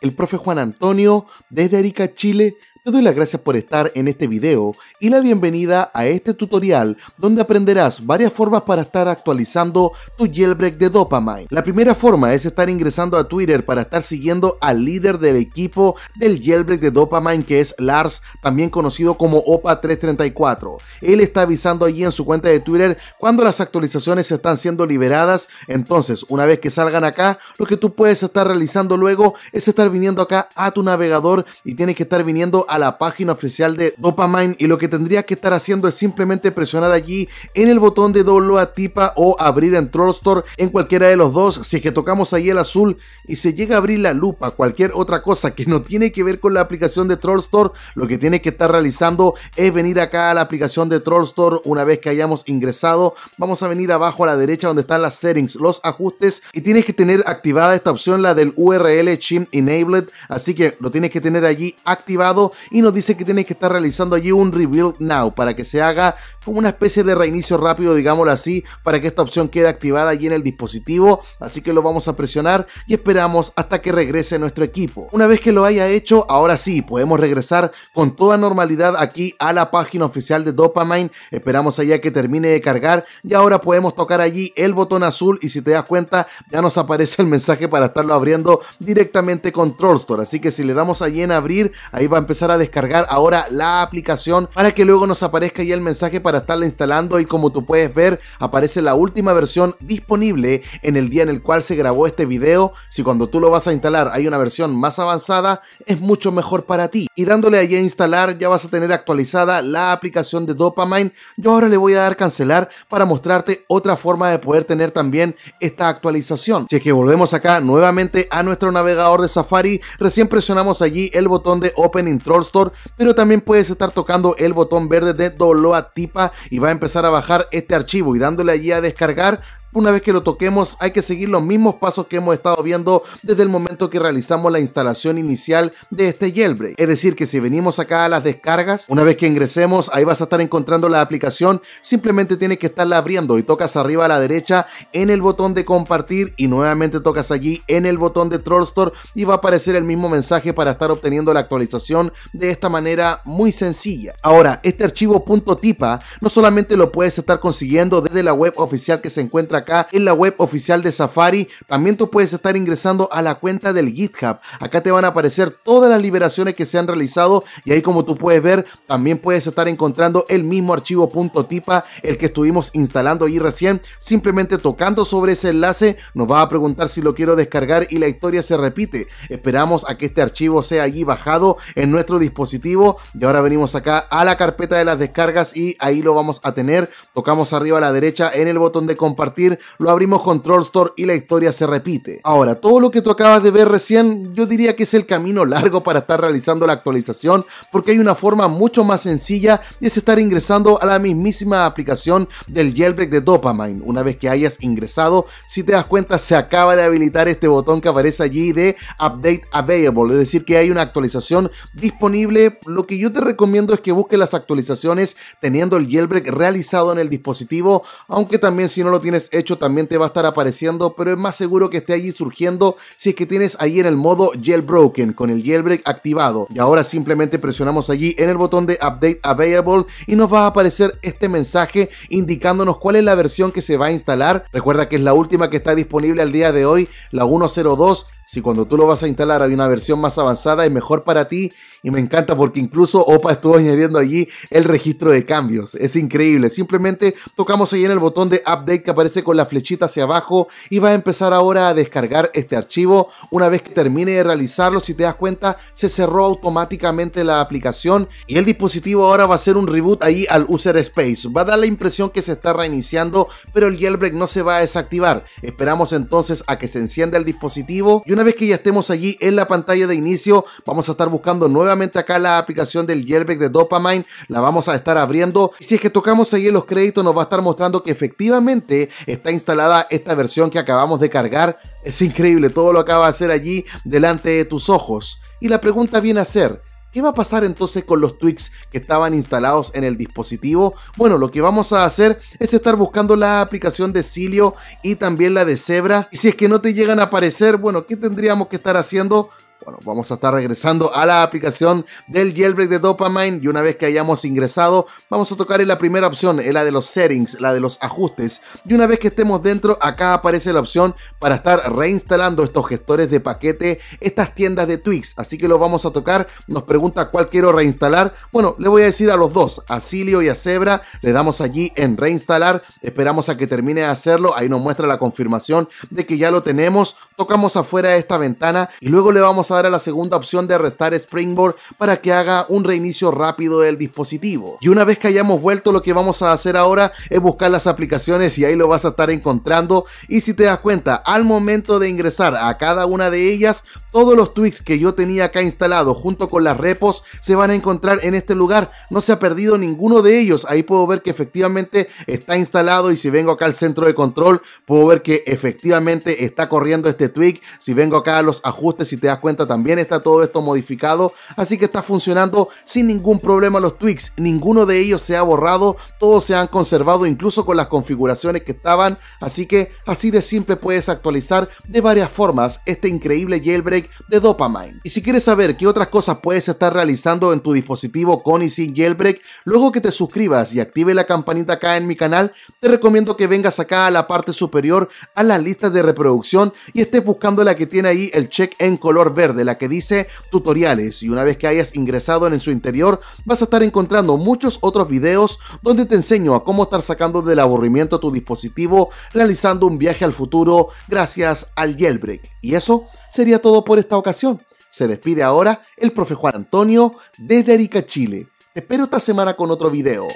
el profe Juan Antonio desde Arica, Chile. Te doy las gracias por estar en este video y la bienvenida a este tutorial donde aprenderás varias formas para estar actualizando tu jailbreak de Dopamine. La primera forma es estar ingresando a Twitter para estar siguiendo al líder del equipo del jailbreak de Dopamine que es Lars, también conocido como OPA334. Él está avisando allí en su cuenta de Twitter cuando las actualizaciones están siendo liberadas, entonces una vez que salgan acá, lo que tú puedes estar realizando luego es estar viniendo acá a tu navegador y tienes que estar viniendo a la página oficial de Dopamine y lo que tendrías que estar haciendo es simplemente presionar allí en el botón de download a tipa o abrir en Troll Store en cualquiera de los dos. Si es que tocamos ahí el azul y se llega a abrir la lupa, cualquier otra cosa que no tiene que ver con la aplicación de Troll Store, lo que tienes que estar realizando es venir acá a la aplicación de Troll Store una vez que hayamos ingresado. Vamos a venir abajo a la derecha donde están las settings, los ajustes y tienes que tener activada esta opción, la del URL Chim Enable así que lo tienes que tener allí activado y nos dice que tienes que estar realizando allí un Rebuild Now para que se haga como una especie de reinicio rápido, digámoslo así, para que esta opción quede activada allí en el dispositivo, así que lo vamos a presionar y esperamos hasta que regrese nuestro equipo. Una vez que lo haya hecho, ahora sí, podemos regresar con toda normalidad aquí a la página oficial de Dopamine, esperamos allá que termine de cargar y ahora podemos tocar allí el botón azul y si te das cuenta ya nos aparece el mensaje para estarlo abriendo directamente con Control Store. Así que si le damos allí en abrir, ahí va a empezar a descargar ahora la aplicación para que luego nos aparezca ya el mensaje para estarla instalando y como tú puedes ver, aparece la última versión disponible en el día en el cual se grabó este video. Si cuando tú lo vas a instalar hay una versión más avanzada, es mucho mejor para ti. Y dándole allí a instalar ya vas a tener actualizada la aplicación de Dopamine. Yo ahora le voy a dar cancelar para mostrarte otra forma de poder tener también esta actualización. Si es que volvemos acá nuevamente a nuestro navegador de Safari, recién presionamos allí el botón de Open in Troll Store, pero también puedes estar tocando el botón verde de Doloa Tipa y va a empezar a bajar este archivo y dándole allí a descargar una vez que lo toquemos hay que seguir los mismos pasos que hemos estado viendo desde el momento que realizamos la instalación inicial de este jailbreak. Es decir, que si venimos acá a las descargas, una vez que ingresemos ahí vas a estar encontrando la aplicación, simplemente tienes que estarla abriendo y tocas arriba a la derecha en el botón de compartir y nuevamente tocas allí en el botón de Troll Store y va a aparecer el mismo mensaje para estar obteniendo la actualización de esta manera muy sencilla. Ahora, este archivo .tipa no solamente lo puedes estar consiguiendo desde la web oficial que se encuentra acá en la web oficial de Safari, también tú puedes estar ingresando a la cuenta del GitHub. Acá te van a aparecer todas las liberaciones que se han realizado y ahí como tú puedes ver, también puedes estar encontrando el mismo archivo .tipa, el que estuvimos instalando allí recién. Simplemente tocando sobre ese enlace nos va a preguntar si lo quiero descargar y la historia se repite. Esperamos a que este archivo sea allí bajado en nuestro dispositivo y ahora venimos acá a la carpeta de las descargas y ahí lo vamos a tener. Tocamos arriba a la derecha en el botón de compartir lo abrimos con Troll Store y la historia se repite. Ahora, todo lo que tú acabas de ver recién, yo diría que es el camino largo para estar realizando la actualización, porque hay una forma mucho más sencilla y es estar ingresando a la mismísima aplicación del jailbreak de Dopamine. Una vez que hayas ingresado, si te das cuenta, se acaba de habilitar este botón que aparece allí de Update Available, es decir, que hay una actualización disponible. Lo que yo te recomiendo es que busques las actualizaciones teniendo el jailbreak realizado en el dispositivo, aunque también si no lo tienes hecho también te va a estar apareciendo, pero es más seguro que esté allí surgiendo si es que tienes ahí en el modo jailbroken con el jailbreak activado. Y ahora simplemente presionamos allí en el botón de Update Available y nos va a aparecer este mensaje indicándonos cuál es la versión que se va a instalar. Recuerda que es la última que está disponible al día de hoy, la 102 si cuando tú lo vas a instalar hay una versión más avanzada, es mejor para ti. Y me encanta porque incluso OPA estuvo añadiendo allí el registro de cambios. Es increíble. Simplemente tocamos ahí en el botón de update que aparece con la flechita hacia abajo y va a empezar ahora a descargar este archivo. Una vez que termine de realizarlo, si te das cuenta, se cerró automáticamente la aplicación y el dispositivo ahora va a hacer un reboot ahí al user space. Va a dar la impresión que se está reiniciando, pero el jailbreak no se va a desactivar. Esperamos entonces a que se encienda el dispositivo y una vez que ya estemos allí en la pantalla de inicio, vamos a estar buscando nuevamente acá la aplicación del Yelbeck de Dopamine, la vamos a estar abriendo. y Si es que tocamos ahí en los créditos, nos va a estar mostrando que efectivamente está instalada esta versión que acabamos de cargar. Es increíble, todo lo acaba de hacer allí delante de tus ojos. Y la pregunta viene a ser, ¿Qué va a pasar entonces con los tweaks que estaban instalados en el dispositivo? Bueno, lo que vamos a hacer es estar buscando la aplicación de Silio y también la de Zebra. Y si es que no te llegan a aparecer, bueno, ¿qué tendríamos que estar haciendo? Bueno, vamos a estar regresando a la aplicación del jailbreak de Dopamine y una vez que hayamos ingresado, vamos a tocar en la primera opción, en la de los settings, la de los ajustes. Y una vez que estemos dentro, acá aparece la opción para estar reinstalando estos gestores de paquete, estas tiendas de Twix. Así que lo vamos a tocar. Nos pregunta cuál quiero reinstalar. Bueno, le voy a decir a los dos, a Silio y a Zebra, le damos allí en reinstalar. Esperamos a que termine de hacerlo. Ahí nos muestra la confirmación de que ya lo tenemos. Tocamos afuera de esta ventana y luego le vamos dar a la segunda opción de restar Springboard para que haga un reinicio rápido del dispositivo. Y una vez que hayamos vuelto lo que vamos a hacer ahora es buscar las aplicaciones y ahí lo vas a estar encontrando y si te das cuenta al momento de ingresar a cada una de ellas todos los tweaks que yo tenía acá instalado junto con las repos se van a encontrar en este lugar. No se ha perdido ninguno de ellos. Ahí puedo ver que efectivamente está instalado y si vengo acá al centro de control puedo ver que efectivamente está corriendo este tweak. Si vengo acá a los ajustes y si te das cuenta también está todo esto modificado, así que está funcionando sin ningún problema los tweaks, ninguno de ellos se ha borrado, todos se han conservado incluso con las configuraciones que estaban, así que así de simple puedes actualizar de varias formas este increíble jailbreak de Dopamine. Y si quieres saber qué otras cosas puedes estar realizando en tu dispositivo con y sin jailbreak, luego que te suscribas y active la campanita acá en mi canal, te recomiendo que vengas acá a la parte superior a la lista de reproducción y estés buscando la que tiene ahí el check en color verde de la que dice tutoriales y una vez que hayas ingresado en su interior vas a estar encontrando muchos otros videos donde te enseño a cómo estar sacando del aburrimiento tu dispositivo realizando un viaje al futuro gracias al jailbreak. Y eso sería todo por esta ocasión. Se despide ahora el profe Juan Antonio desde Arica, Chile. Te espero esta semana con otro video.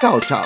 Chao, chao.